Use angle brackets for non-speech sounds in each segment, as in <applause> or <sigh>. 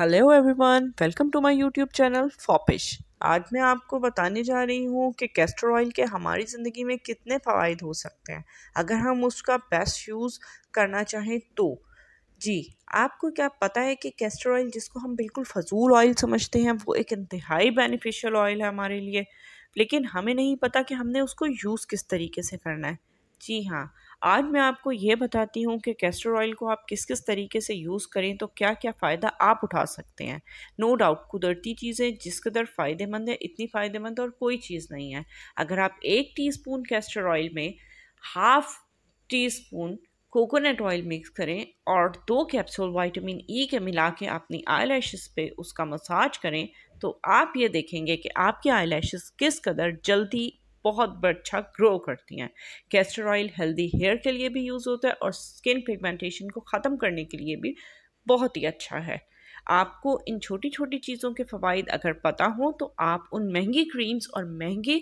Hello everyone welcome to my YouTube channel Foppish आज मैं आपको बताने जा रही हूँ कि कैस्टर ऑयल के हमारी ज़िंदगी में कितने फ़ायदे हो सकते हैं अगर हम उसका बेस्ट यूज़ करना चाहें तो जी आपको क्या पता है कि कैस्टर ऑयल जिसको हम बिल्कुल फजूल ऑयल समझते हैं वो एक इंतहाई बेनिफिशियल ऑयल है हमारे लिए लेकिन हमें नहीं पता कि हमने उसको यूज़ किस तरीके से करना है जी हाँ आज मैं आपको ये बताती हूँ कि कैस्टर ऑयल को आप किस किस तरीके से यूज़ करें तो क्या क्या फ़ायदा आप उठा सकते हैं नो डाउट कुदरती चीज़ें जिस कदर फ़ायदेमंद है इतनी फ़ायदेमंद और कोई चीज़ नहीं है अगर आप एक टीस्पून कैस्टर ऑयल में half teaspoon coconut oil mix करें और दो कैप्सूल वाइटामिन ई के मिला के अपनी आई लैशेज़ पर उसका मसाज करें तो आप ये देखेंगे कि आपके आई लैशेज़ किस कदर जल्दी बहुत अच्छा ग्रो करती हैं कैस्टर ऑयल हेल्दी हेयर के लिए भी यूज़ होता है और स्किन पिगमेंटेशन को ख़त्म करने के लिए भी बहुत ही अच्छा है आपको इन छोटी छोटी चीज़ों के फ़वाद अगर पता हो तो आप उन महंगी क्रीम्स और महंगे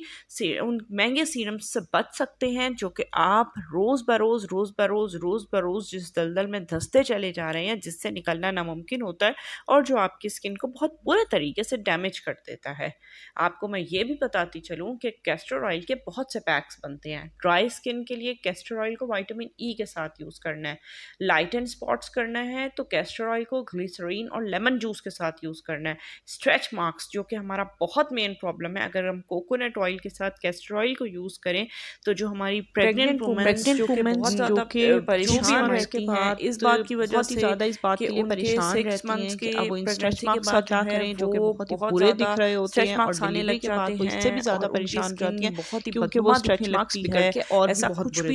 उन महंगे सीरम्स से बच सकते हैं जो कि आप रोज़ बरोज़ रोज़ बरोज़ रोज़ बरोज़ जिस दलदल में धंसते चले जा रहे हैं जिससे निकलना नामुमकिन होता है और जो आपकी स्किन को बहुत बुरे तरीके से डैमेज कर देता है आपको मैं ये भी बताती चलूँ कि कैस्टर ऑयल के बहुत से पैक्स बनते हैं ड्राई स्किन के लिए कैस्टर ऑयल को वाइटामिन ई e के साथ यूज़ करना है लाइट एंड स्पॉट्स करना है तो कैस्टर ऑयल को ग्लिसरीन और लेमन जूस के साथ यूज़ करना है स्ट्रेच मार्क्स जो कि हमारा बहुत मेन प्रॉब्लम है अगर हम कोकोनट ऑयल के साथ कैस्टर ऑयल को यूज़ करें तो जो हमारी प्रेग्नेंट वुमेन्स जो कि बहुत ज़्यादा इस बात की वजह से ज़्यादा इस बात के लिए परेशान करें जो कि बहुत ही बुरे दिख रहे होते हैं और भी ज़्यादा परेशान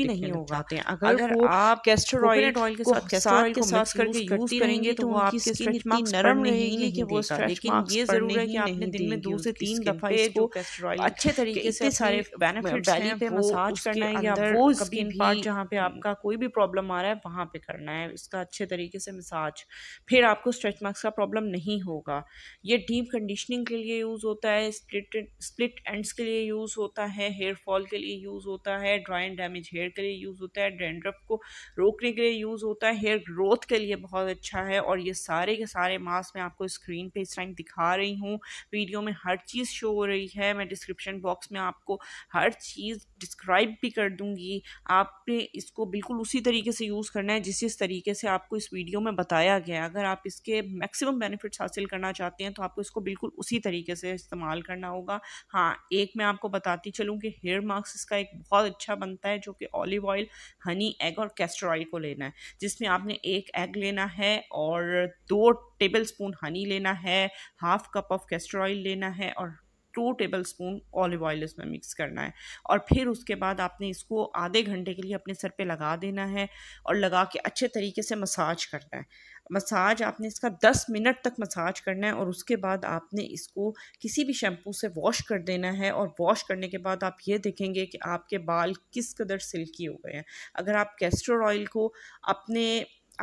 नहीं हो हैं अगर आप कैस्टर ऑयल के साथ करके यूज़ करेंगे तो, तो आपकी स्किन नरम रहेगी कि वो लेकिन ये जरूर है कि आपने दिन में दो से तीन दफा इसको अच्छे <laughs> तरीके से सारे बेनिफिट बैली पे मसाज करना है या वो स्किन पार्ट जहाँ पे हम्म। आपका कोई भी प्रॉब्लम आ रहा है वहाँ पे करना है इसका अच्छे तरीके से मसाज फिर आपको स्ट्रेच मार्क्स का प्रॉब्लम नहीं होगा ये डीप कंडीशनिंग के लिए यूज़ होता है स्प्लिट स्प्लिट एंड्स के लिए यूज़ होता है हेयर फॉल के लिए यूज़ होता है ड्राई एंड डैमेज हेयर के लिए यूज़ होता है डेंड्रफ को रोकने के लिए यूज़ होता है हेयर ग्रोथ के लिए बहुत अच्छा है और ये सारे के सारे है मास मैं आपको स्क्रीन पे इस टाइम दिखा रही हूँ वीडियो में हर चीज़ शो हो रही है मैं डिस्क्रिप्शन बॉक्स में आपको हर चीज़ डिस्क्राइब भी कर दूँगी आपने इसको बिल्कुल उसी तरीके से यूज़ करना है जिस जिस तरीके से आपको इस वीडियो में बताया गया अगर आप इसके मैक्सिमम बेनिफिट्स हासिल करना चाहते हैं तो आपको इसको बिल्कुल उसी तरीके से इस्तेमाल करना होगा हाँ एक मैं आपको बताती चलूँ कि हेयर मास्क इसका एक बहुत अच्छा बनता है जो कि ऑलिव ऑयल हनी एग और कैस्टर ऑयल को लेना है जिसमें आपने एक एग लेना है और दो टेबल स्पून हनी लेना है half cup of castor oil लेना है और two tablespoon olive oil इसमें मिक्स करना है और फिर उसके बाद आपने इसको आधे घंटे के लिए अपने सर पे लगा देना है और लगा के अच्छे तरीके से मसाज करना है मसाज आपने इसका 10 मिनट तक मसाज करना है और उसके बाद आपने इसको किसी भी शैम्पू से वॉश कर देना है और वॉश करने के बाद आप ये देखेंगे कि आपके बाल किस कदर सिल्की हो गए हैं अगर आप कैस्टर ऑयल को अपने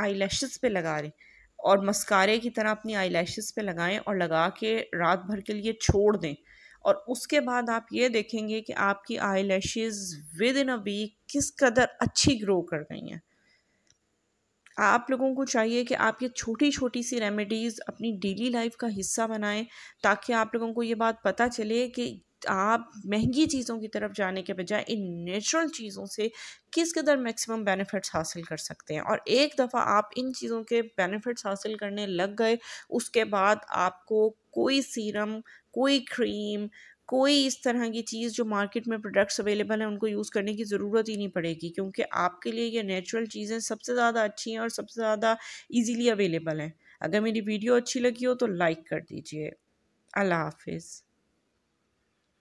आई पे लगा रहे हैं और मस्कारे की तरह अपनी आई लैशेज़ पर लगाएँ और लगा के रात भर के लिए छोड़ दें और उसके बाद आप ये देखेंगे कि आपकी eyelashes within a week किस कदर अच्छी ग्रो कर गई हैं आप लोगों को चाहिए कि आप ये छोटी छोटी सी रेमेडीज़ अपनी डेली लाइफ का हिस्सा बनाएं ताकि आप लोगों को ये बात पता चले कि आप महंगी चीज़ों की तरफ जाने के बजाय इन नेचुरल चीज़ों से किस कदर मैक्सिमम बेनिफिट्स हासिल कर सकते हैं और एक दफ़ा आप इन चीज़ों के बेनिफिट्स हासिल करने लग गए उसके बाद आपको कोई सीरम कोई क्रीम कोई इस तरह की चीज़ जो मार्केट में प्रोडक्ट्स अवेलेबल हैं उनको यूज़ करने की ज़रूरत ही नहीं पड़ेगी क्योंकि आपके लिए ये नेचुरल चीज़ें सबसे ज़्यादा अच्छी हैं और सबसे ज़्यादा इजीली अवेलेबल हैं अगर मेरी वीडियो अच्छी लगी हो तो लाइक कर दीजिए अल्लाह हाफिज़